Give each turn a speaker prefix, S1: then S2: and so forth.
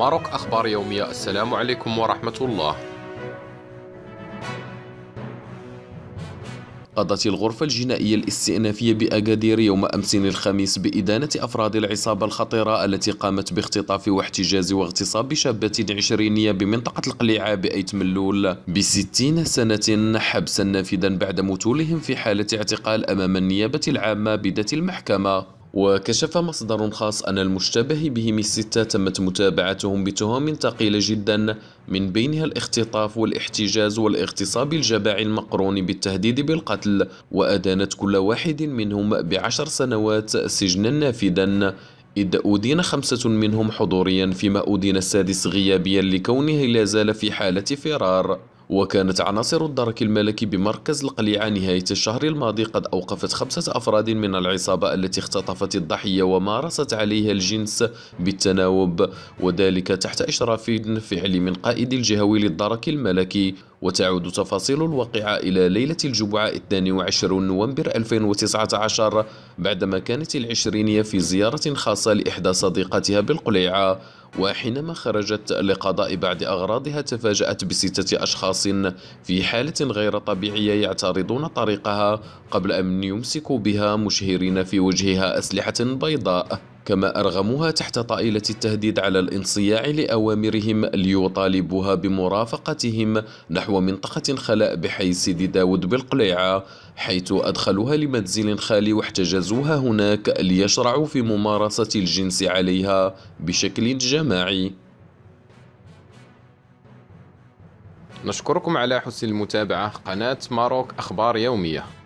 S1: ماروك أخبار يومية السلام عليكم ورحمة الله قضت الغرفة الجنائية الاستئنافية بأكادير يوم أمس الخميس بإدانة أفراد العصابة الخطيرة التي قامت باختطاف واحتجاز واغتصاب شابة عشرينية بمنطقة القليعة بأيت ملول بستين سنة حبسا نافذا بعد متولهم في حالة اعتقال أمام النيابة العامة بذات المحكمة وكشف مصدر خاص أن المشتبه بهم الستة تمت متابعتهم بتهم ثقيلة جدا من بينها الاختطاف والاحتجاز والاغتصاب الجباعي المقرون بالتهديد بالقتل وأدانت كل واحد منهم بعشر سنوات سجنا نافذا إذ أدين خمسة منهم حضوريا فيما أدين السادس غيابيا لكونه لا زال في حالة فرار وكانت عناصر الدرك الملكي بمركز القليعة نهاية الشهر الماضي قد أوقفت خمسة أفراد من العصابة التي اختطفت الضحية ومارست عليها الجنس بالتناوب وذلك تحت إشراف فعلي من قائد الجهوي للدرك الملكي وتعود تفاصيل الواقعة إلى ليلة الجمعة 22 نوفمبر 2019 بعدما كانت العشرينية في زيارة خاصة لإحدى صديقاتها بالقليعة وحينما خرجت لقضاء بعض أغراضها تفاجأت بستة أشخاص في حالة غير طبيعية يعترضون طريقها قبل أن يمسكوا بها مشهرين في وجهها أسلحة بيضاء كما أرغموها تحت طائلة التهديد على الانصياع لأوامرهم ليطالبوها بمرافقتهم نحو منطقة خلاء بحي سيدي داود بالقليعة حيث أدخلوها لمنزل خالي واحتجزوها هناك ليشرعوا في ممارسة الجنس عليها بشكل جماعي نشكركم على حسن المتابعة قناة ماروك أخبار يومية